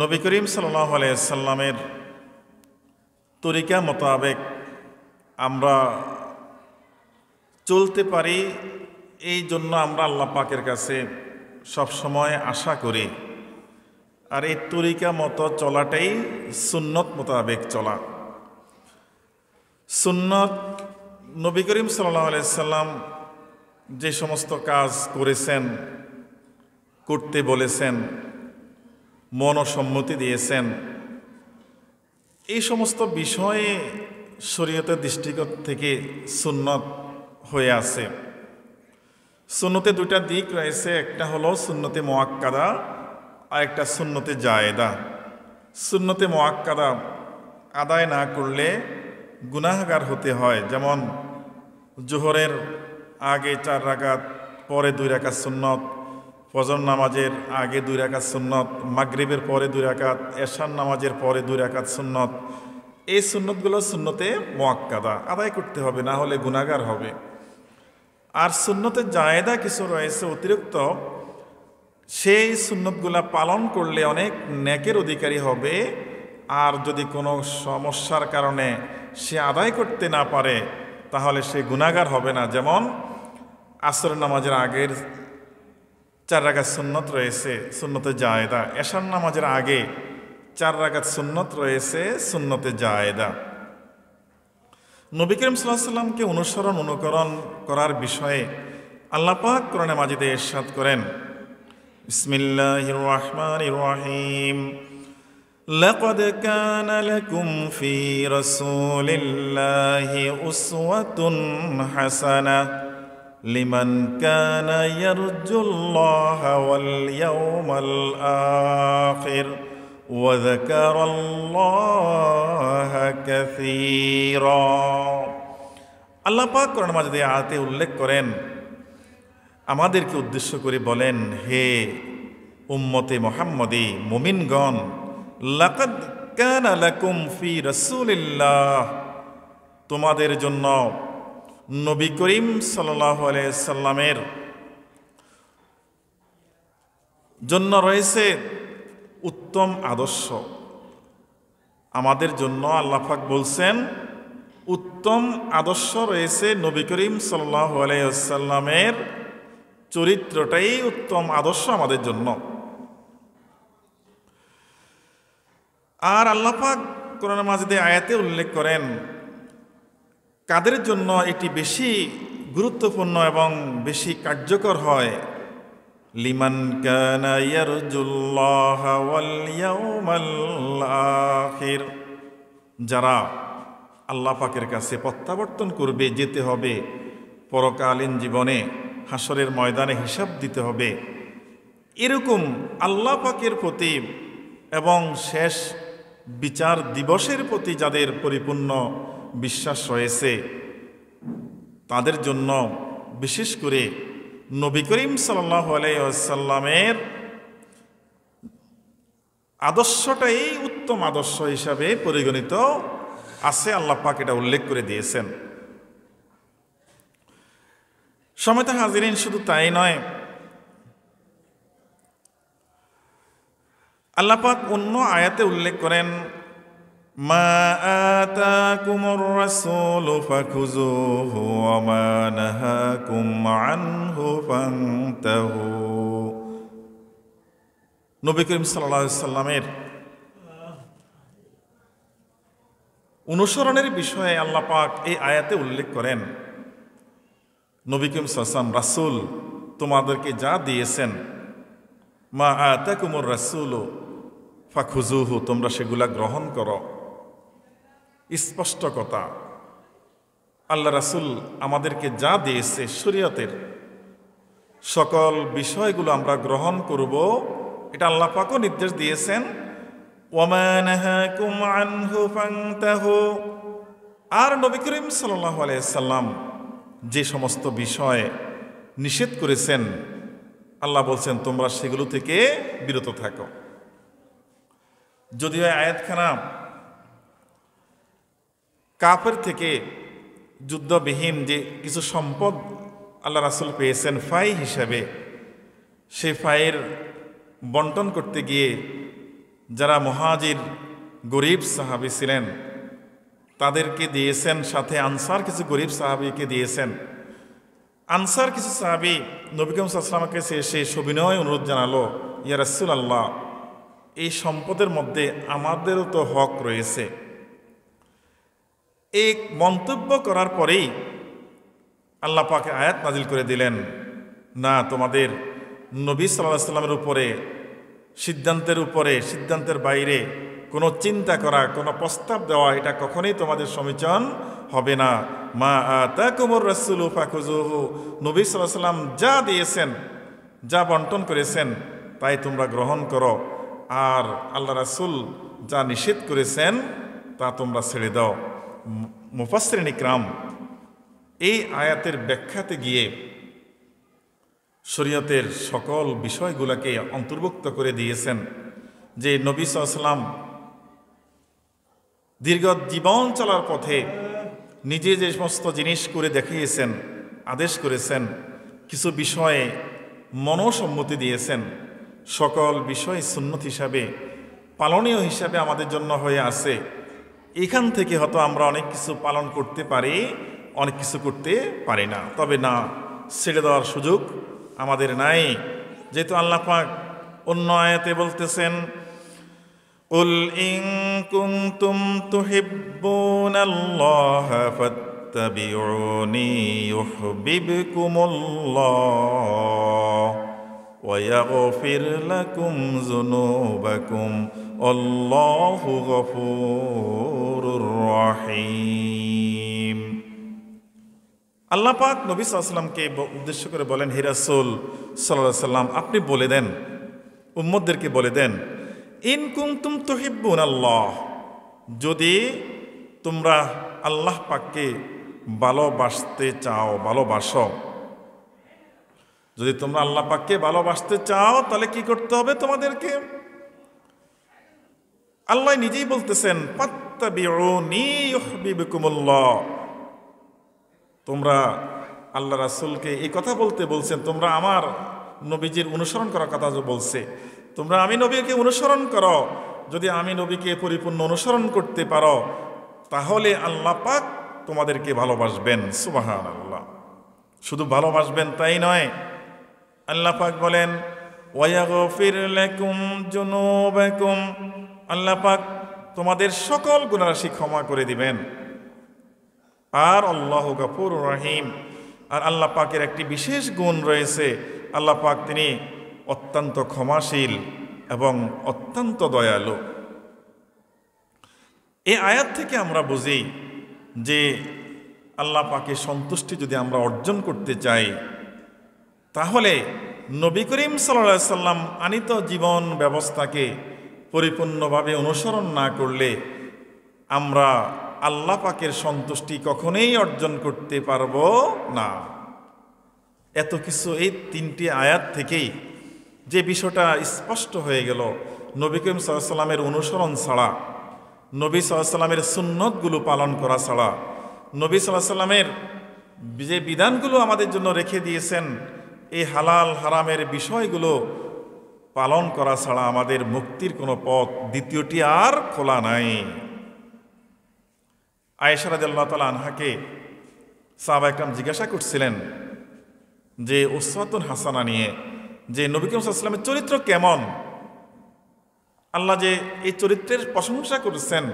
নবী করিম সাল্লাহ আলাইসাল্লামের তরিকা মোতাবেক আমরা চলতে পারি এই জন্য আমরা আল্লাহ পাকের কাছে সবসময় আশা করি আর এই তরিকা মতো চলাটাই সুন্নত মোতাবেক চলা সুন্নত নবী করিম সাল্লাহ আলাইসাল্লাম যে সমস্ত কাজ করেছেন করতে বলেছেন মনসম্মতি দিয়েছেন এই সমস্ত বিষয়ে শরীয়তের দৃষ্টিকোণ থেকে সুন্নত হয়ে আছে সুন্নতে দুইটা দিক রয়েছে একটা হলো সুন্নতে মোয়াক্কাদা আর একটা সুন্নতে জায়দা সুন্নতে মোয়াক্কাদা আদায় না করলে গুনাহগার হতে হয় যেমন জোহরের আগে চার রাগাত পরে দুই রাখা সুন্নত ফজর নামাজের আগে দুই রাখাত সুন্নত মাগরীবের পরে দুই রাখাত এশার নামাজের পরে দুই রাখাত সুন্নত এই সুন্নতগুলো সুন্নতে মোয়াক্কাদা আদায় করতে হবে না হলে গুণাগার হবে আর সুন্নতে জায়দা কিছু রয়েছে অতিরিক্ত সেই সুন্নতগুলা পালন করলে অনেক ন্যাকের অধিকারী হবে আর যদি কোনো সমস্যার কারণে সে আদায় করতে না পারে তাহলে সে গুণাগার হবে না যেমন আসর নামাজের আগের চার রাগাত সুন্নত রয়েছে সুন্নতে জায়দা এশার নামাজের আগে চার রাগাত সুন্নত রয়েছে সুন্নতে জায়দা নবী করিম সাল্লাহসাল্লামকে অনুসরণ অনুকরণ করার বিষয়ে আল্লাপাক কোরআনে মাজিদে এরশাদ করেন ইসমিল্লাহ রহমান রহিম لقد كان لكم في رسول الله لمن كان يرجو الله واليوم الاخر وذكر الله كثيرا আল্লাহ পাক কোরআন মাজিদে আয়াতে উল্লেখ করেন আমাদেরকে উদ্দেশ্য করে বলেন হে উম্মতে মোহাম্মদী মুমিনগণ লাকাদ কানা লাকুম ফি রাসূলিল্লাহ তোমাদের জন্য নবী করিম সাল্লাহ সাল্লামের জন্য রয়েছে উত্তম আদর্শ আমাদের জন্য আল্লাহাক বলছেন উত্তম আদর্শ রয়েছে নবী করিম সাল্লাহ আলাইসাল্লামের চরিত্রটাই উত্তম আদর্শ আমাদের জন্য আর আল্লাহাক কোরআন মাজিদে আয়াতে উল্লেখ করেন কাদের জন্য এটি বেশি গুরুত্বপূর্ণ এবং বেশি কার্যকর হয় লিমান যারা আল্লাহ পাকের কাছে প্রত্যাবর্তন করবে যেতে হবে পরকালীন জীবনে হাসরের ময়দানে হিসাব দিতে হবে এরকম আল্লাহ পাকের প্রতি এবং শেষ বিচার দিবসের প্রতি যাদের পরিপূর্ণ বিশ্বাস রয়েছে তাদের জন্য বিশেষ করে নবী করিম সাল্লাহ আদর্শটাই উত্তম আদর্শ হিসাবে পরিগণিত আছে আল্লাহ পাক এটা উল্লেখ করে দিয়েছেন তো হাজিরিন শুধু তাই নয় আল্লাপাক অন্য আয়াতে উল্লেখ করেন ما آتاكم الرسول فخذوه وما نهاكم عنه فانتهوا নবী করিম সাল্লামের অনুসরণের বিষয়ে আল্লাহ পাক এই আয়াতে উল্লেখ করেন নবী করিম সাল্লাম রাসুল তোমাদেরকে যা দিয়েছেন মা আতা কুমর রাসুল ফাখুজুহু তোমরা সেগুলা গ্রহণ করো স্পষ্ট কথা আল্লাহ রাসুল আমাদেরকে যা দিয়েছে শরীয়তের সকল বিষয়গুলো আমরা গ্রহণ করব এটা আল্লাহ পাকও নির্দেশ দিয়েছেন আর নবী করিম সাল্লাম যে সমস্ত বিষয় নিষেধ করেছেন আল্লাহ বলছেন তোমরা সেগুলো থেকে বিরত থাকো যদিও আয়াতখানা কাপের থেকে যুদ্ধবিহীন যে কিছু সম্পদ আল্লাহ রাসুল পেয়েছেন ফাই হিসাবে সে ফাইয়ের বন্টন করতে গিয়ে যারা মহাজির গরিব সাহাবি ছিলেন তাদেরকে দিয়েছেন সাথে আনসার কিছু গরিব সাহাবিকে দিয়েছেন আনসার কিছু সাহাবি নবিকম সাল্লামকে সে সে সবিনয় অনুরোধ জানালো ইয়া রাসুল আল্লাহ এই সম্পদের মধ্যে আমাদেরও তো হক রয়েছে এই মন্তব্য করার পরেই আল্লাহ পাকে আয়াত নাজিল করে দিলেন না তোমাদের নবী সাল্লাহ সাল্লামের উপরে সিদ্ধান্তের উপরে সিদ্ধান্তের বাইরে কোনো চিন্তা করা কোনো প্রস্তাব দেওয়া এটা কখনোই তোমাদের সমীচন হবে না মা আতা কুমর রসুল ফাকুজুহু নবী সাল্লাম যা দিয়েছেন যা বন্টন করেছেন তাই তোমরা গ্রহণ করো আর আল্লাহ রাসুল যা নিষেধ করেছেন তা তোমরা ছেড়ে দাও মুফাসরিন ইকরাম এই আয়াতের ব্যাখ্যাতে গিয়ে শরীয়তের সকল বিষয়গুলোকে অন্তর্ভুক্ত করে দিয়েছেন যে নবী সাল্লাম দীর্ঘ জীবন চলার পথে নিজে যে সমস্ত জিনিস করে দেখিয়েছেন আদেশ করেছেন কিছু বিষয়ে মনসম্মতি দিয়েছেন সকল বিষয় সুন্নত হিসাবে পালনীয় হিসাবে আমাদের জন্য হয়ে আছে এখান থেকে হয়তো আমরা অনেক কিছু পালন করতে পারি অনেক কিছু করতে পারি না তবে না ছেড়ে দেওয়ার সুযোগ আমাদের নাই যেহেতু আল্লাহ পাক অন্য আয়াতে বলতেছেন قل إن كنتم تحبون الله فاتبعوني يحببكم الله ويغفر لكم ذنوبكم অল্লাহ রহিম আল্লাহ পাক নবী সাল্লামকে উদ্দেশ্য করে বলেন হিরাসুল সাল্লাহ সাল্লাম আপনি বলে দেন উম্মদদেরকে বলে দেন ইন কুমতুম তহিব্বুন আল্লাহ যদি তোমরা আল্লাহ পাককে ভালোবাসতে চাও ভালোবাসো যদি তোমরা আল্লাহ পাককে ভালোবাসতে চাও তাহলে কি করতে হবে তোমাদেরকে আল্লাহ নিজেই বলতেছেন তোমরা আল্লাহ রাসুলকে এই কথা বলতে বলছেন তোমরা আমার নবীজির অনুসরণ করার কথা বলছে তোমরা আমি নবীকে অনুসরণ করো যদি আমি নবীকে পরিপূর্ণ অনুসরণ করতে পারো তাহলে আল্লাহ পাক তোমাদেরকে ভালোবাসবেন সুবাহান আল্লাহ শুধু ভালোবাসবেন তাই নয় আল্লাহ পাক বলেন ওয়াগফির লাকুম আল্লাহ পাক তোমাদের সকল গুণারাশি ক্ষমা করে দিবেন আর আল্লাহ কাপুর রাহিম আর আল্লাহ পাকের একটি বিশেষ গুণ রয়েছে আল্লাহ পাক তিনি অত্যন্ত ক্ষমাশীল এবং অত্যন্ত দয়ালু এই আয়াত থেকে আমরা বুঝি যে আল্লাহ পাকে সন্তুষ্টি যদি আমরা অর্জন করতে চাই তাহলে নবী করিম সাল্লা সাল্লাম আনিত জীবন ব্যবস্থাকে পরিপূর্ণভাবে অনুসরণ না করলে আমরা আল্লাহ পাকের সন্তুষ্টি কখনোই অর্জন করতে পারব না এত কিছু এই তিনটি আয়াত থেকেই যে বিষয়টা স্পষ্ট হয়ে গেল নবী করিম সাল্লামের অনুসরণ ছাড়া নবী সাল্লামের সুন্নতগুলো পালন করা ছাড়া নবী সাল্লামের যে বিধানগুলো আমাদের জন্য রেখে দিয়েছেন এই হালাল হারামের বিষয়গুলো পালন করা ছাড়া আমাদের মুক্তির কোনো পথ দ্বিতীয়টি আর খোলা নাই আয়েশারাদ আল্লাহ তালা আনহাকে সাহাবা একরাম জিজ্ঞাসা করছিলেন যে উসমাতুন হাসানা নিয়ে যে নবী করিমসাল্লামের চরিত্র কেমন আল্লাহ যে এই চরিত্রের প্রশংসা করেছেন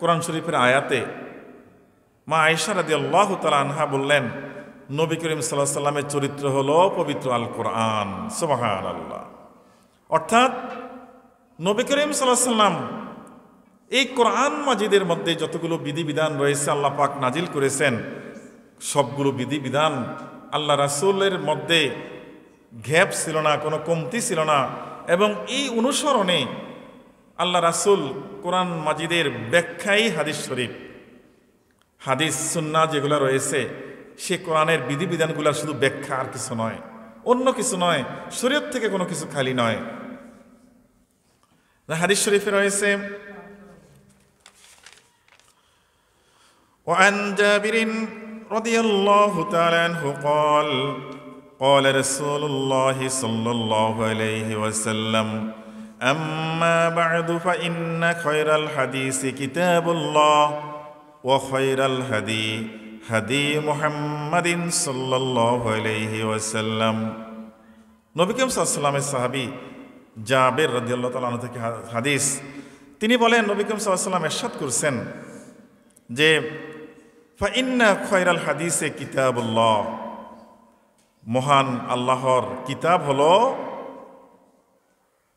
কোরআন শরীফের আয়াতে মা আয়েশার রাদি আল্লাহ তালা আনহা বললেন নবী করিম সাল্লাহ সাল্লামের চরিত্র হল পবিত্র আল কোরআন সোবাহান আল্লাহ অর্থাৎ নবী করিম সাল্লাম এই কোরআন মাজিদের মধ্যে যতগুলো বিধিবিধান রয়েছে আল্লাহ পাক নাজিল করেছেন সবগুলো বিধিবিধান আল্লাহ রাসুলের মধ্যে ঘ্যাপ ছিল না কোনো কমতি ছিল না এবং এই অনুসরণে আল্লাহ রাসুল কোরআন মাজিদের ব্যাখ্যাই হাদিস শরীফ হাদিস সুন্না যেগুলো রয়েছে সে কোরআনের বিধিবিধানগুলোর শুধু ব্যাখ্যা আর কিছু নয় অন্য কিছু নয় শরীয়ত থেকে কোনো কিছু খালি নয় হাদিস শরীফে রয়েছে وعن جابر رضي الله تعالى عنه قال قال رسول الله صلى الله عليه وسلم أما بعد فإن خير الحديث كتاب الله وخير الهدي হাদি মোহাম্মদিন সাল্লি ওয়াসাল্লাম নবী করিম সাল্লামের সাহাবি জাবের রদিয়াল্লাহ তালন থেকে হাদিস তিনি বলেন নবী করিম সাল্লাম এরশাদ করছেন যে ফাইন্না খয়রাল হাদিসে কিতাবুল্লাহ মহান আল্লাহর কিতাব হল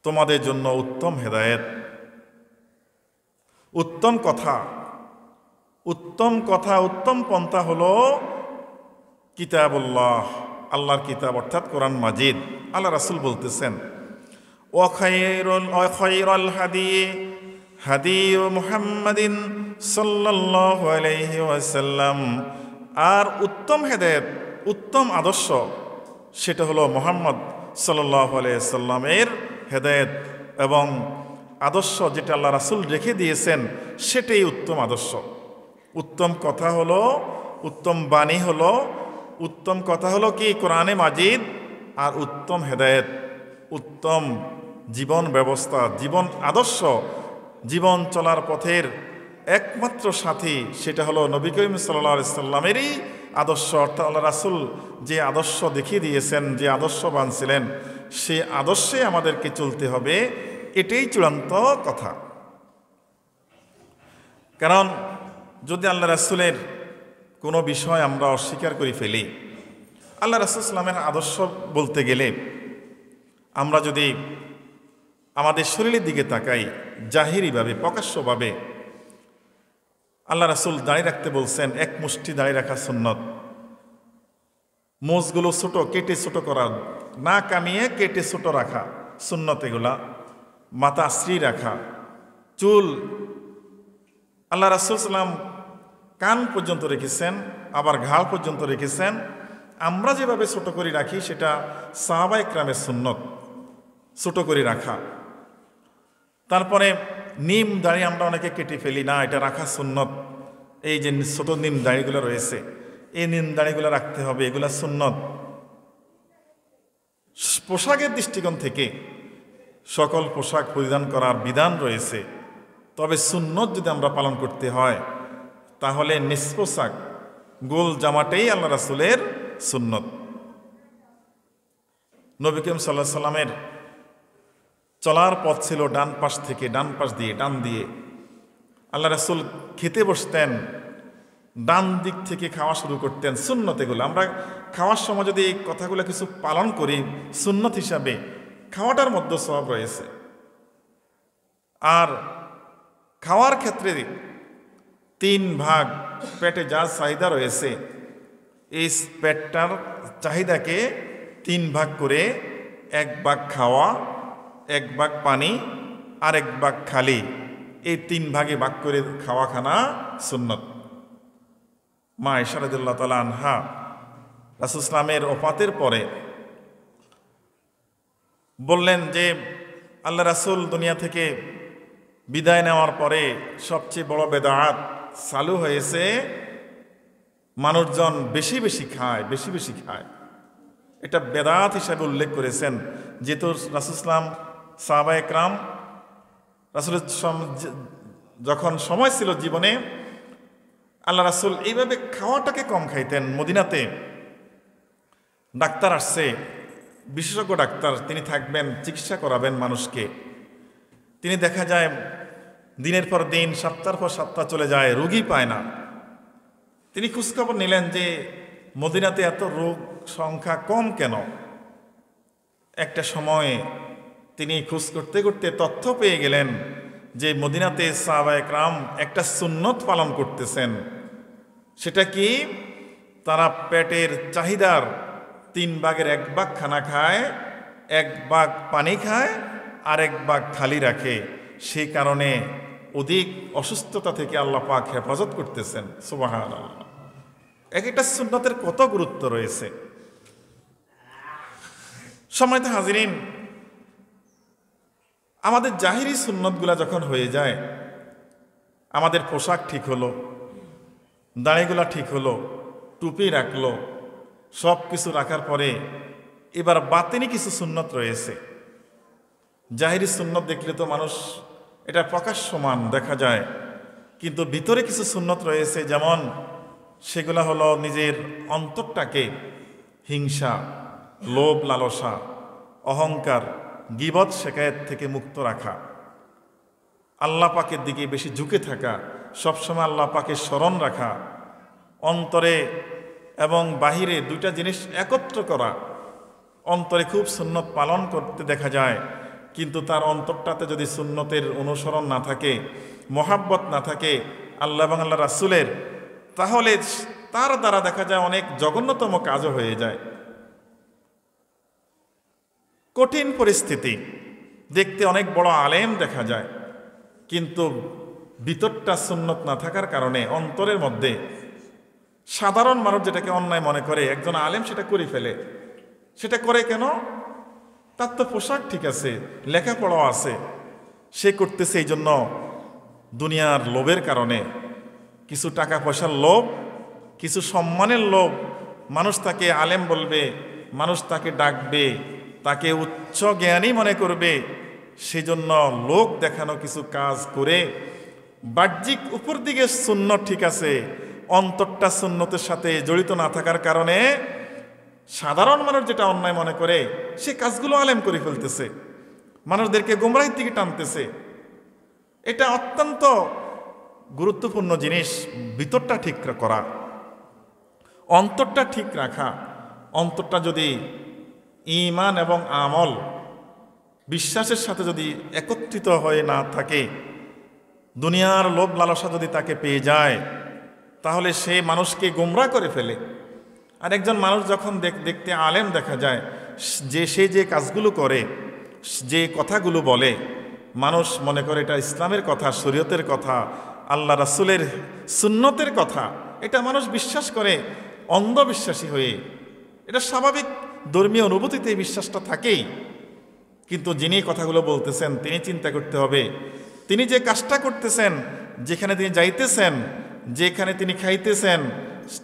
তোমাদের জন্য উত্তম হেদায়েত উত্তম কথা উত্তম কথা উত্তম পন্থা হল কিতাবুল্লাহ আল্লাহর কিতাব অর্থাৎ কোরআন মাজিদ আল্লাহ রাসুল বলতেছেন ওয়াসাল্লাম আর উত্তম হেদেত উত্তম আদর্শ সেটা হলো মোহাম্মদ সাল্লামের হেদায়ত এবং আদর্শ যেটা আল্লাহ রাসুল রেখে দিয়েছেন সেটাই উত্তম আদর্শ উত্তম কথা হলো উত্তম বাণী হলো উত্তম কথা হলো কি কোরআনে মাজিদ আর উত্তম হেদায়েত উত্তম জীবন ব্যবস্থা জীবন আদর্শ জীবন চলার পথের একমাত্র সাথী সেটা হলো নবী করিম সাল্লা সাল্লামেরই আদর্শ অর্থাৎ আল্লাহ রাসুল যে আদর্শ দেখিয়ে দিয়েছেন যে আদর্শ বানছিলেন সে আদর্শে আমাদেরকে চলতে হবে এটাই চূড়ান্ত কথা কারণ যদি আল্লাহ রাসুলের কোনো বিষয় আমরা অস্বীকার করে ফেলি আল্লাহ রাসুল ইসলামের আদর্শ বলতে গেলে আমরা যদি আমাদের শরীরের দিকে তাকাই জাহিরিভাবে প্রকাশ্যভাবে আল্লাহ রাসুল দাঁড়িয়ে রাখতে বলছেন এক মুষ্টি দাঁড়িয়ে রাখা সুন্নত মোজগুলো ছোটো কেটে ছোটো করা না কামিয়ে কেটে ছোটো রাখা সুন্নত এগুলা মাথা শ্রী রাখা চুল আল্লাহ রাসুল কান পর্যন্ত রেখেছেন আবার ঘাল পর্যন্ত রেখেছেন আমরা যেভাবে ছোটো করে রাখি সেটা সাহাবা ইকরামের সুন্নত ছোটো করে রাখা তারপরে নিম দাড়ি আমরা অনেকে কেটে ফেলি না এটা রাখা সুন্নত এই যে ছোটো নিম দাড়িগুলো রয়েছে এই নিম দাড়িগুলো রাখতে হবে এগুলো সুন্নত পোশাকের দৃষ্টিকোণ থেকে সকল পোশাক পরিধান করার বিধান রয়েছে তবে সুন্নত যদি আমরা পালন করতে হয় তাহলে নিষ্পোশাক গোল জামাটাই আল্লাহ রাসুলের সুন্নত নবী করিম সাল্লাহ সাল্লামের চলার পথ ছিল ডান পাশ থেকে ডান পাশ দিয়ে ডান দিয়ে আল্লাহ রাসুল খেতে বসতেন ডান দিক থেকে খাওয়া শুরু করতেন সুন্নত এগুলো আমরা খাওয়ার সময় যদি এই কথাগুলো কিছু পালন করি সুন্নত হিসাবে খাওয়াটার মধ্যে স্বভাব রয়েছে আর খাওয়ার ক্ষেত্রে তিন ভাগ পেটে যা চাহিদা রয়েছে এই পেটটার চাহিদাকে তিন ভাগ করে এক ভাগ খাওয়া এক ভাগ পানি আর এক ভাগ খালি এই তিন ভাগে ভাগ করে খাওয়া খানা সুন্নত মা ইশারদুল্লাহ তালা আনহা রাসুল ইসলামের ওপাতের পরে বললেন যে আল্লাহ রাসুল দুনিয়া থেকে বিদায় নেওয়ার পরে সবচেয়ে বড় বেদাত চালু হয়েছে মানুষজন বেশি বেশি খায় বেশি বেশি খায় এটা বেদাত হিসাবে উল্লেখ করেছেন যেহেতু ইসলাম সাহাবা একরাম রাসুল যখন সময় ছিল জীবনে আল্লাহ রাসুল এইভাবে খাওয়াটাকে কম খাইতেন মদিনাতে ডাক্তার আসছে বিশেষজ্ঞ ডাক্তার তিনি থাকবেন চিকিৎসা করাবেন মানুষকে তিনি দেখা যায় দিনের পর দিন সপ্তাহ পর সপ্তাহ চলে যায় রোগী পায় না তিনি খোঁজখবর নিলেন যে মদিনাতে এত রোগ সংখ্যা কম কেন একটা সময়ে তিনি খোঁজ করতে করতে তথ্য পেয়ে গেলেন যে মদিনাতে রাম একটা সুন্নত পালন করতেছেন সেটা কি তারা পেটের চাহিদার তিন ভাগের এক বাঘ খানা খায় এক বাঘ পানি খায় আরেক বাঘ খালি রাখে সেই কারণে অধিক অসুস্থতা থেকে আল্লাহ পাক হেফাজত করতেছেন সুবাহ এক একটা সুন্নতের কত গুরুত্ব রয়েছে সময় তো হাজিরিন আমাদের জাহিরি সুন্নতগুলা যখন হয়ে যায় আমাদের পোশাক ঠিক হলো দাড়িগুলা ঠিক হলো টুপি রাখলো সব কিছু রাখার পরে এবার বাতিনি কিছু সুন্নত রয়েছে জাহিরি সুন্নত দেখলে তো মানুষ এটা সমান দেখা যায় কিন্তু ভিতরে কিছু সুন্নত রয়েছে যেমন সেগুলো হলো নিজের অন্তরটাকে হিংসা লোভ লালসা অহংকার গিবত শেখায়ত থেকে মুক্ত রাখা আল্লাহ পাকের দিকে বেশি ঝুঁকে থাকা সবসময় আল্লাহ পাকে স্মরণ রাখা অন্তরে এবং বাহিরে দুইটা জিনিস একত্র করা অন্তরে খুব সুন্নত পালন করতে দেখা যায় কিন্তু তার অন্তরটাতে যদি সুন্নতের অনুসরণ না থাকে মহাব্বত না থাকে আল্লাহ বাংলা রাসুলের তাহলে তার দ্বারা দেখা যায় অনেক জঘন্যতম কাজও হয়ে যায় কঠিন পরিস্থিতি দেখতে অনেক বড় আলেম দেখা যায় কিন্তু ভিতরটা সুন্নত না থাকার কারণে অন্তরের মধ্যে সাধারণ মানুষ যেটাকে অন্যায় মনে করে একজন আলেম সেটা করে ফেলে সেটা করে কেন তার তো পোশাক ঠিক আছে লেখাপড়াও আছে সে করতেছে এই জন্য দুনিয়ার লোভের কারণে কিছু টাকা পয়সার লোভ কিছু সম্মানের লোভ মানুষ তাকে আলেম বলবে মানুষ তাকে ডাকবে তাকে উচ্চ জ্ঞানী মনে করবে সেজন্য লোক দেখানো কিছু কাজ করে বাহ্যিক উপর দিকে শূন্য ঠিক আছে অন্তরটা শূন্যতের সাথে জড়িত না থাকার কারণে সাধারণ মানুষ যেটা অন্যায় মনে করে সে কাজগুলো আলেম করে ফেলতেছে মানুষদেরকে গোমরাহির থেকে টানতেছে এটা অত্যন্ত গুরুত্বপূর্ণ জিনিস ভিতরটা ঠিক করা অন্তরটা ঠিক রাখা অন্তরটা যদি ইমান এবং আমল বিশ্বাসের সাথে যদি একত্রিত হয়ে না থাকে দুনিয়ার লোভ লালসা যদি তাকে পেয়ে যায় তাহলে সে মানুষকে গোমরা করে ফেলে আর একজন মানুষ যখন দেখতে আলেম দেখা যায় যে সে যে কাজগুলো করে যে কথাগুলো বলে মানুষ মনে করে এটা ইসলামের কথা শরীয়তের কথা আল্লাহ রাসুলের সুন্নতের কথা এটা মানুষ বিশ্বাস করে অন্ধবিশ্বাসী হয়ে এটা স্বাভাবিক ধর্মীয় অনুভূতিতে বিশ্বাসটা থাকেই কিন্তু যিনি কথাগুলো বলতেছেন তিনি চিন্তা করতে হবে তিনি যে কাজটা করতেছেন যেখানে তিনি যাইতেছেন যেখানে তিনি খাইতেছেন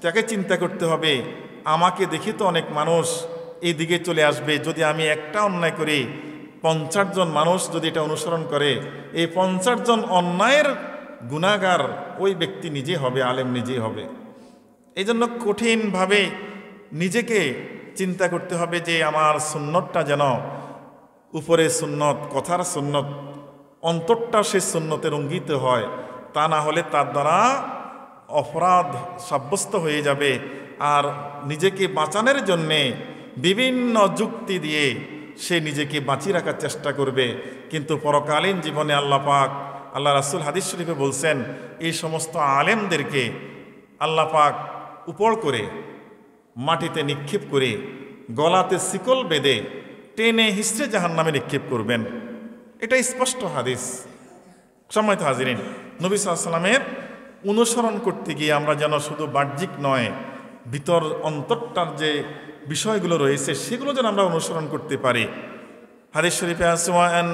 তাকে চিন্তা করতে হবে আমাকে দেখে তো অনেক মানুষ এদিকে চলে আসবে যদি আমি একটা অন্যায় করি পঞ্চাশ জন মানুষ যদি এটা অনুসরণ করে এই পঞ্চাশ জন অন্যায়ের গুণাগার ওই ব্যক্তি নিজে হবে আলেম নিজে হবে এই জন্য কঠিনভাবে নিজেকে চিন্তা করতে হবে যে আমার সুন্নতটা যেন উপরে সুন্নত কথার সুন্নত অন্তরটা সে সুন্নতের অঙ্গিত হয় তা না হলে তার দ্বারা অপরাধ সাব্যস্ত হয়ে যাবে আর নিজেকে বাঁচানোর জন্যে বিভিন্ন যুক্তি দিয়ে সে নিজেকে বাঁচিয়ে রাখার চেষ্টা করবে কিন্তু পরকালীন জীবনে আল্লাহ পাক আল্লাহ রাসুল হাদিস শরীফে বলছেন এই সমস্ত আলেমদেরকে আল্লাহ পাক উপর করে মাটিতে নিক্ষেপ করে গলাতে শিকল বেঁধে টেনে হিস্ট্রে জাহান নামে নিক্ষেপ করবেন এটা স্পষ্ট হাদিস সময় হাজির নবী সাল্লামের অনুসরণ করতে গিয়ে আমরা যেন শুধু বাহ্যিক নয় ভিতর অন্তরটার যে বিষয়গুলো রয়েছে সেগুলো যেন আমরা অনুসরণ করতে পারি হাদিস শরীফে আসওয়ান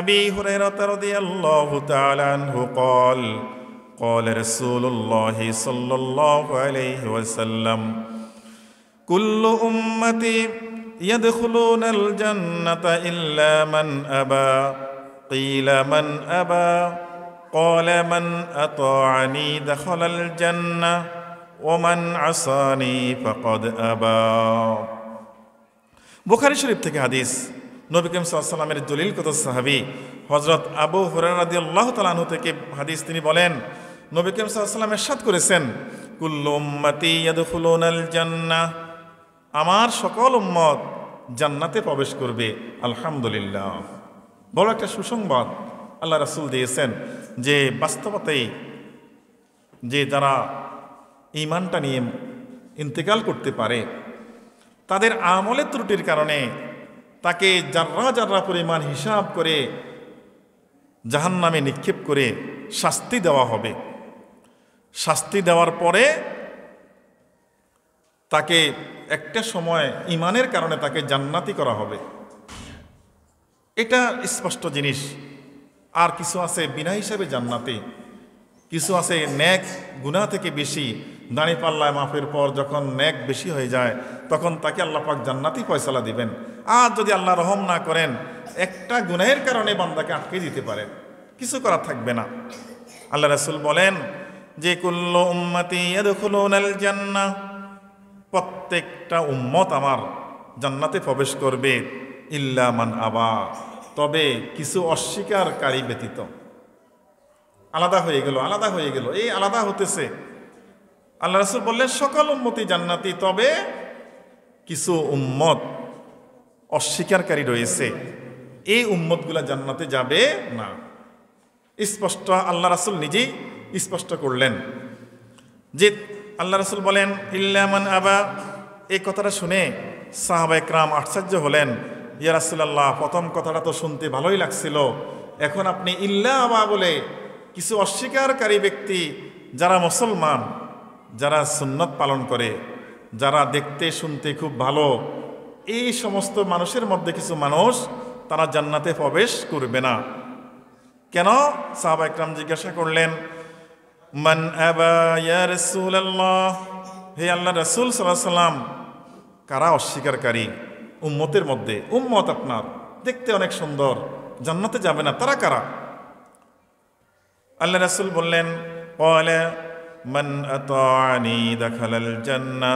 আবি হুরাইরাহ রাদিয়াল্লাহু তাআলা আনহু قال قال رسول الله صلى الله عليه وسلم كل امتي يدخلون الجنة إلا من أبى قيل من أبى قال من أطاعني دخل الجنة ওমান আসানি ফকদ আবা বুখারি শরীফ থেকে হাদিস নবী করিম সাল্লামের দলিল কত সাহাবি হজরত আবু হরাদি আল্লাহ তালানু থেকে হাদিস তিনি বলেন নবী করিম সাল্লাম এরশাদ করেছেন কুল্লুম্মাতিয়াদুল জান্নাহ আমার সকল উম্মত জান্নাতে প্রবেশ করবে আলহামদুলিল্লাহ বড় একটা সুসংবাদ আল্লাহ রাসুল দিয়েছেন যে বাস্তবতাই যে যারা ইমানটা নিয়ে ইন্তেকাল করতে পারে তাদের আমলের ত্রুটির কারণে তাকে যার্রা যার্রা পরিমাণ হিসাব করে জাহান নামে নিক্ষেপ করে শাস্তি দেওয়া হবে শাস্তি দেওয়ার পরে তাকে একটা সময় ইমানের কারণে তাকে জান্নাতি করা হবে এটা স্পষ্ট জিনিস আর কিছু আছে বিনা হিসাবে জান্নাতে কিছু আছে ন্যাক গুণা থেকে বেশি পাল্লায় মাফের পর যখন ন্যাক বেশি হয়ে যায় তখন তাকে আল্লাহ পাক জান্নাতি ফয়সালা দিবেন আর যদি আল্লাহ রহম না করেন একটা গুনের কারণে বান্দাকে আটকে দিতে পারেন কিছু করার থাকবে না আল্লাহ রাসুল বলেন যে কুল্ল উম্মাতি জান্না প্রত্যেকটা উম্মত আমার জান্নাতে প্রবেশ করবে ইল্লা মান আবা তবে কিছু অস্বীকারকারী ব্যতীত আলাদা হয়ে গেল আলাদা হয়ে গেল এই আলাদা হতেছে আল্লাহ রসুল বললেন সকল উন্মতি জান্নাতি তবে কিছু উম্মত অস্বীকারী রয়েছে এই উম্মতগুলা জান্নাতে যাবে না স্পষ্ট আল্লাহ রাসুল নিজেই স্পষ্ট করলেন যে আল্লাহ রাসুল বলেন ইল্লামান আবা এই কথাটা শুনে সাহাবা একরাম আশ্চর্য হলেন ইয়া রাসুল্লাহ প্রথম কথাটা তো শুনতে ভালোই লাগছিল এখন আপনি ইল্লা আবা বলে কিছু অস্বীকারী ব্যক্তি যারা মুসলমান যারা সুন্নত পালন করে যারা দেখতে শুনতে খুব ভালো এই সমস্ত মানুষের মধ্যে কিছু মানুষ তারা জান্নাতে প্রবেশ করবে না কেন সাহাবা একরাম জিজ্ঞাসা করলেন মান হে আল্লাহ রসুল সাল্লাম কারা অস্বীকারী উম্মতের মধ্যে উম্মত আপনার দেখতে অনেক সুন্দর জান্নাতে যাবে না তারা কারা আল্লাহ রসুল বললেন من أطاعني دخل الجنة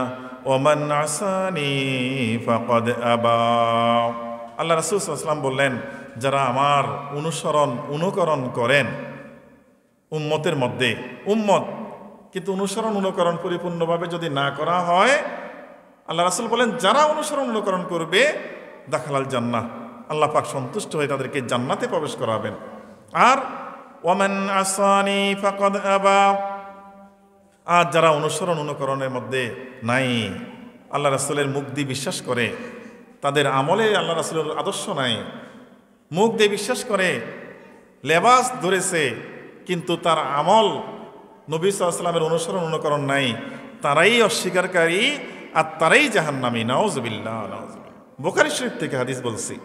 ومن عصاني فقد أبى আল্লাহ রাসুল সাল্লাম বললেন যারা আমার অনুসরণ অনুকরণ করেন উম্মতের মধ্যে উম্মত কিন্তু অনুসরণ অনুকরণ পরিপূর্ণভাবে যদি না করা হয় আল্লাহ রাসুল বলেন যারা অনুসরণ অনুকরণ করবে দাখালাল জান্নাহ আল্লাহ পাক সন্তুষ্ট হয়ে তাদেরকে জান্নাতে প্রবেশ করাবেন আর ওমেন আসানি ফাকদ আবা আর যারা অনুসরণ অনুকরণের মধ্যে নাই আল্লাহ রাসুলের মুখ দিয়ে বিশ্বাস করে তাদের আমলে আল্লাহ রাসুলের আদর্শ নাই মুখ দিয়ে বিশ্বাস করে লেবাস ধরেছে কিন্তু তার আমল নবী সাল্লামের অনুসরণ অনুকরণ নাই তারাই অস্বীকারী আর তারাই জাহান্নামী নওয়াজবিল্লা বোকারি শরীফ থেকে হাদিস বলছি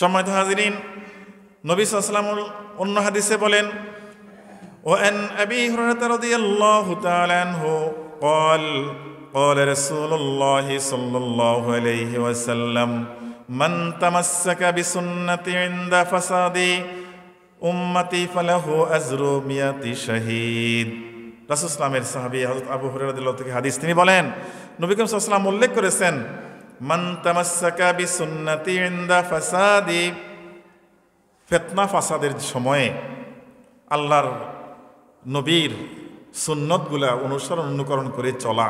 সম্মানিত হাজির নবী সাল্লাম অন্য হাদিসে বলেন وأن أبي هريرة رضي الله تعالى عنه قال قال رسول الله صلى الله عليه وسلم من تمسك بسنتي عند فساد উম্মাতি ফালাহু আজরু মিয়াতি শাহিদ রাসুসলামের সাহাবি হজরত আবু হরিরাদিল্লাহ থেকে হাদিস তিনি বলেন নবী করিম সাল্লাম উল্লেখ করেছেন মান তামাসাকা বি সুন্নতি ইন্দা ফাসাদি ফেতনা ফাসাদের সময়ে আল্লাহর নবীর সুন্নতগুলা অনুসরণ অনুকরণ করে চলা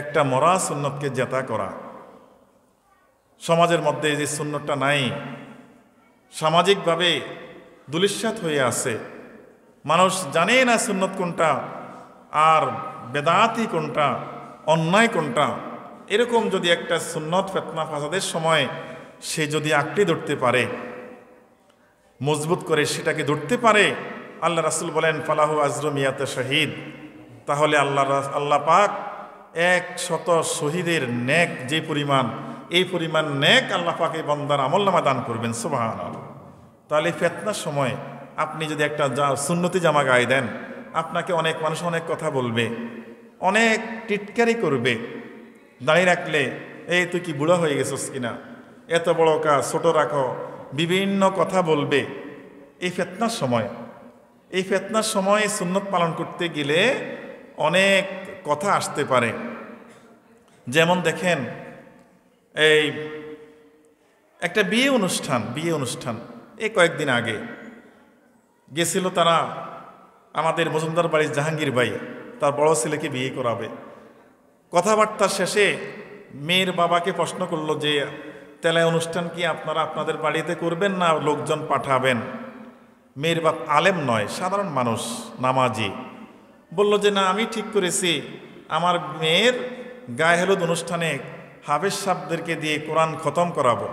একটা মরা সুন্নতকে জেতা করা সমাজের মধ্যে যে সুন্নতটা নাই সামাজিকভাবে দুলিশ্বাত হয়ে আছে মানুষ জানে না সুন্নত কোনটা আর বেদাতি কোনটা অন্যায় কোনটা এরকম যদি একটা সুন্নত ফেতনা ফাসাদের সময় সে যদি আঁকড়ে ধরতে পারে মজবুত করে সেটাকে ধরতে পারে আল্লাহ রাসুল বলেন ফালাহু আজরুমিয়াতে শহীদ তাহলে আল্লাহ আল্লাহ পাক এক শত শহীদের নেক যে পরিমাণ এই পরিমাণ নেক আল্লাহ পাক এই বন্দার আমলনামা দান করবেন সুবাহান তাহলে ফেতনার সময় আপনি যদি একটা যা সুন্নতি জামা গায়ে দেন আপনাকে অনেক মানুষ অনেক কথা বলবে অনেক টিটকারি করবে দাঁড়িয়ে রাখলে এই তুই কি বুড়ো হয়ে গেছিস কিনা এত বড় কাজ ছোট রাখো বিভিন্ন কথা বলবে এই ফেতনার সময় এই ফেতনার সময় সুন্নত পালন করতে গেলে অনেক কথা আসতে পারে যেমন দেখেন এই একটা বিয়ে অনুষ্ঠান বিয়ে অনুষ্ঠান এই কয়েকদিন আগে গেছিল তারা আমাদের মজুমদার বাড়ির জাহাঙ্গীর ভাই তার বড় ছেলেকে বিয়ে করাবে কথাবার্তার শেষে মেয়ের বাবাকে প্রশ্ন করলো যে তেলায় অনুষ্ঠান কি আপনারা আপনাদের বাড়িতে করবেন না লোকজন পাঠাবেন মেয়ের বাপ আলেম নয় সাধারণ মানুষ নামাজি বলল যে না আমি ঠিক করেছি আমার মেয়ের গায়ে হলুদ অনুষ্ঠানে হাফেজ সাহদেরকে দিয়ে কোরআন খতম করাবো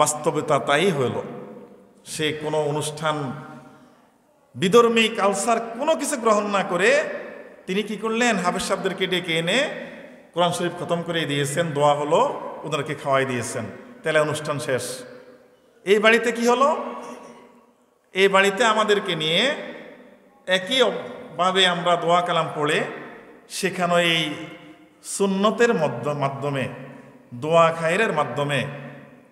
বাস্তবতা তাই হইল সে কোনো অনুষ্ঠান বিধর্মী কালচার কোনো কিছু গ্রহণ না করে তিনি কি করলেন হাফেজ সাহদেরকে ডেকে এনে কোরআন শরীফ খতম করে দিয়েছেন দোয়া হলো ওদেরকে খাওয়াই দিয়েছেন তাহলে অনুষ্ঠান শেষ এই বাড়িতে কি হলো এই বাড়িতে আমাদেরকে নিয়ে একইভাবে আমরা দোয়া কালাম পড়ে সেখানে এই সুন্নতের মাধ্যমে দোয়া খায়ের মাধ্যমে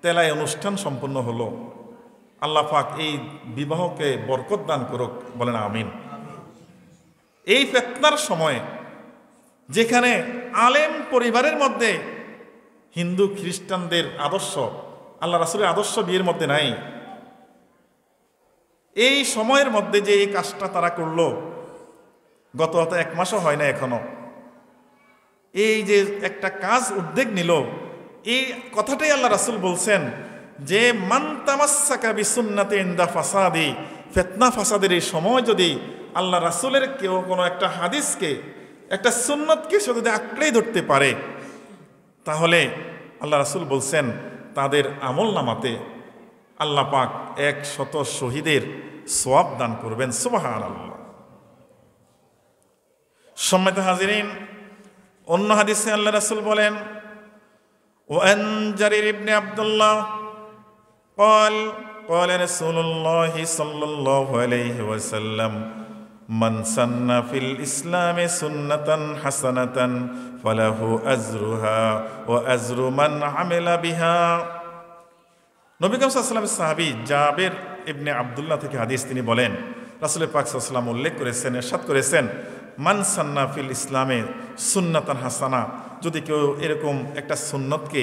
তেলায় অনুষ্ঠান সম্পন্ন হলো আল্লাহ পাক এই বিবাহকে বরকত দান করুক বলেন আমিন এই ফেতনার সময়ে যেখানে আলেম পরিবারের মধ্যে হিন্দু খ্রিস্টানদের আদর্শ আল্লাহ রাসুলের আদর্শ বিয়ের মধ্যে নাই এই সময়ের মধ্যে যে এই কাজটা তারা করলো গত অত এক মাসও হয় না এখনো এই যে একটা কাজ উদ্যোগ নিল এই কথাটাই আল্লাহ রাসুল বলছেন যে মান তামাসাকা বিসুন্নাতে ইন্দা ফাসাদি ফেতনা ফাসাদের এই সময় যদি আল্লাহ রাসুলের কেউ কোনো একটা হাদিসকে একটা সুন্নতকে সে যদি আঁকড়েই ধরতে পারে তাহলে আল্লাহ রাসুল বলছেন তাদের আমল নামাতে আল্লাহ পাক এক শত শহীদের সোয়াব দান করবেন সুবাহান আল্লাহ সম্মিত হাজিরিন অন্য হাদিসে আল্লাহ রাসুল বলেন ওয়ান জারির ইবনে আব্দুল্লাহ কল কল রাসূলুল্লাহ সাল্লাল্লাহু আলাইহি ওয়াসাল্লাম মান সান্না ফিল ইসলামে সুন্নাতান হাসানাতান ফালাহু আজরুহা ওয়া আজরু মান বিহা নবীকাম সাল্লামের সাহাবি জাবের ইবনে আবদুল্লাহ থেকে হাদিস তিনি বলেন রাসুল পাক সাল্লাম উল্লেখ করেছেন এরশাদ করেছেন মান সান্না ফিল ইসলামে সুন্নাতান হাসানা যদি কেউ এরকম একটা সুন্নতকে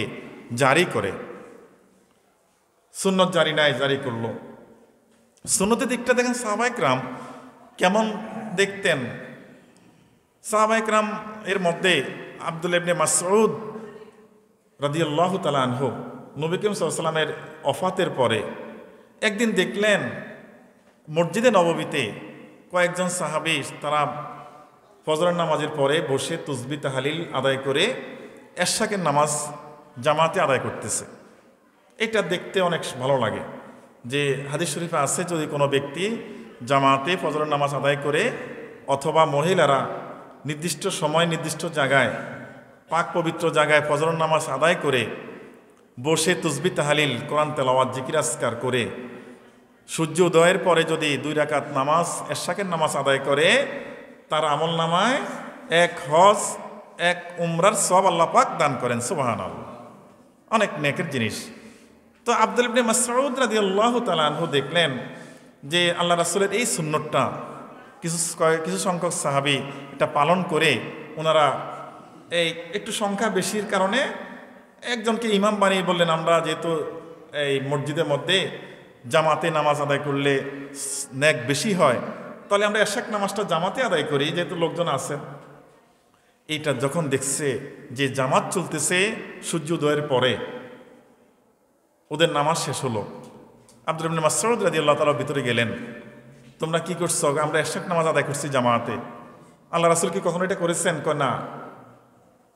জারি করে সুন্নত জারি নাই জারি করল সুন্নতের দিকটা দেখেন সাহাবাইকরাম কেমন দেখতেন সাহাবাইকরাম এর মধ্যে আবদুল ইবনে মাসউদ রাদিয়াল্লাহু তালান হোক নবিকিম সাল্লামের অফাতের পরে একদিন দেখলেন মসজিদে নববীতে কয়েকজন সাহাবি তারা ফজর নামাজের পরে বসে তুজবি তাহালিল আদায় করে এরশাকের নামাজ জামাতে আদায় করতেছে এটা দেখতে অনেক ভালো লাগে যে হাদিস শরীফে আছে যদি কোনো ব্যক্তি জামাতে ফজর নামাজ আদায় করে অথবা মহিলারা নির্দিষ্ট সময় নির্দিষ্ট জায়গায় পাক পবিত্র জায়গায় ফজর নামাজ আদায় করে বসে তুসবি তাহালিল কোরআন তেলাওয়াত জিকিরাজকার করে সূর্য উদয়ের পরে যদি দুই রাকাত নামাজ এরশাকের নামাজ আদায় করে তার আমল নামায় এক হজ এক উমরার সব আল্লাহ পাক দান করেন সুবাহান অনেক নেকের জিনিস তো আব্দুল ইবনে মাসউদ রাজি আল্লাহ আনহু দেখলেন যে আল্লাহ রাসুলের এই সুন্নতটা কিছু কিছু সংখ্যক সাহাবী এটা পালন করে ওনারা এই একটু সংখ্যা বেশির কারণে একজনকে ইমাম বানিয়ে বললেন আমরা যেহেতু এই মসজিদের মধ্যে জামাতে নামাজ আদায় করলে ন্যাক বেশি হয় তাহলে আমরা এশাক নামাজটা জামাতে আদায় করি যেহেতু লোকজন আছেন এইটা যখন দেখছে যে জামাত চলতেছে সূর্যোদয়ের পরে ওদের নামাজ শেষ হলো আব্দুল মাসরুদ রাজি আল্লাহ তাআলা ভিতরে গেলেন তোমরা কি করছো আমরা এশাক নামাজ আদায় করছি জামাতে আল্লাহ রাসুল কি কখনো এটা করেছেন কয় না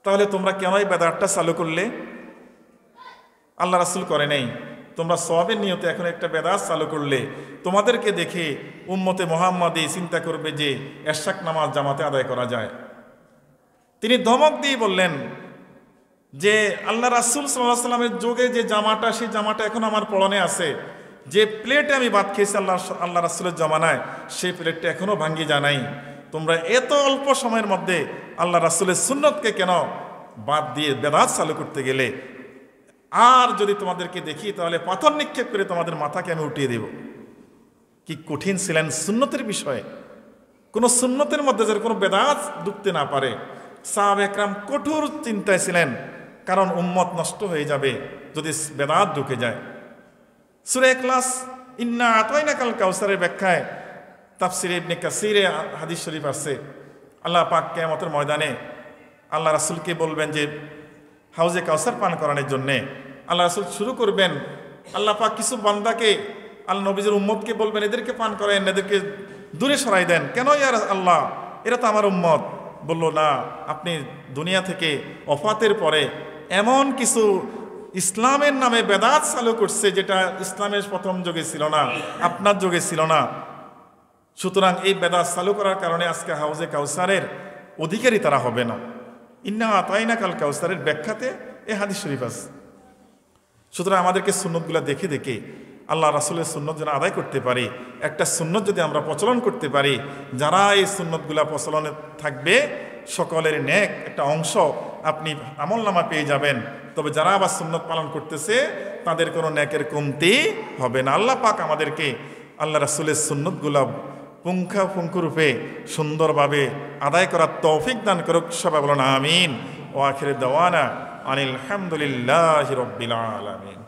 তাহলে তোমরা কেন এই বেদারটা চালু করলে আল্লাহ রাসুল করে নাই তোমরা সবের নিয়তে এখন একটা বেদাস চালু করলে তোমাদেরকে দেখে উম্মতে মোহাম্মদে চিন্তা করবে যে এরশাক নামাজ জামাতে আদায় করা যায় তিনি ধমক দিয়ে বললেন যে আল্লাহ রাসুল সাল্লাহ সাল্লামের যোগে যে জামাটা সেই জামাটা এখন আমার পড়নে আছে যে প্লেটে আমি বাদ খেয়েছি আল্লাহ আল্লাহ রাসুলের জমানায় সেই প্লেটটা এখনও ভাঙ্গি জানাই তোমরা এত অল্প সময়ের মধ্যে আল্লাহ রাসুলের সুন্নতকে কেন বাদ দিয়ে বেদাজ চালু করতে গেলে আর যদি তোমাদেরকে দেখি তাহলে পাথর নিক্ষেপ করে তোমাদের মাথাকে আমি উঠিয়ে দেব কি কঠিন ছিলেন সুন্নতের বিষয়ে কোনো সুন্নতের মধ্যে যার কোনো বেদাত ডুবতে না পারে সাহাব একরাম কঠোর চিন্তায় ছিলেন কারণ উম্মত নষ্ট হয়ে যাবে যদি বেদাত ঢুকে যায় সুরে ক্লাস ইন্না আতয়না কাল কাউসারের ব্যাখ্যায় তাফসির ইবনে কাসিরে হাদিস শরীফ আছে আল্লাহ পাক কেমতের ময়দানে আল্লাহ রাসুলকে বলবেন যে হাউজে কাউসার পান করানোর জন্যে আল্লাহ রাসুল শুরু করবেন আল্লাহ পাক কিছু বান্দাকে আল্লাহ নবীজের উম্মতকে বলবেন এদেরকে পান করেন এদেরকে দূরে সরাই দেন কেন ইয়ার আল্লাহ এরা তো আমার উম্মত বলল না আপনি দুনিয়া থেকে অফাতের পরে এমন কিছু ইসলামের নামে বেদাত চালু করছে যেটা ইসলামের প্রথম যুগে ছিল না আপনার যুগে ছিল না সুতরাং এই বেদাত চালু করার কারণে আজকে হাউজে কাউসারের অধিকারী তারা হবে না ইন্না আতাইনা কাল কাউসারের ব্যাখ্যাতে এ হাদিস শরীফ আছে সুতরাং আমাদেরকে সুন্নতগুলা দেখে দেখে আল্লাহ রাসুলের সুন্নত যেন আদায় করতে পারি একটা সুন্নত যদি আমরা প্রচলন করতে পারি যারা এই সুন্নতগুলা প্রচলনে থাকবে সকলের ন্যাক একটা অংশ আপনি আমল নামা পেয়ে যাবেন তবে যারা আবার সুন্নত পালন করতেছে তাদের কোনো ন্যাকের কমতি হবে না আল্লাহ পাক আমাদেরকে আল্লাহ রাসুলের সুন্নতগুলা পুঙ্খাপুঙ্খরূপে সুন্দরভাবে আদায় করার তৌফিক দান করুক সবাই বলুন আমিন ও আখির দেওয়ানা আনিল হামদুলিল্লাহ রব্বিল আলমিন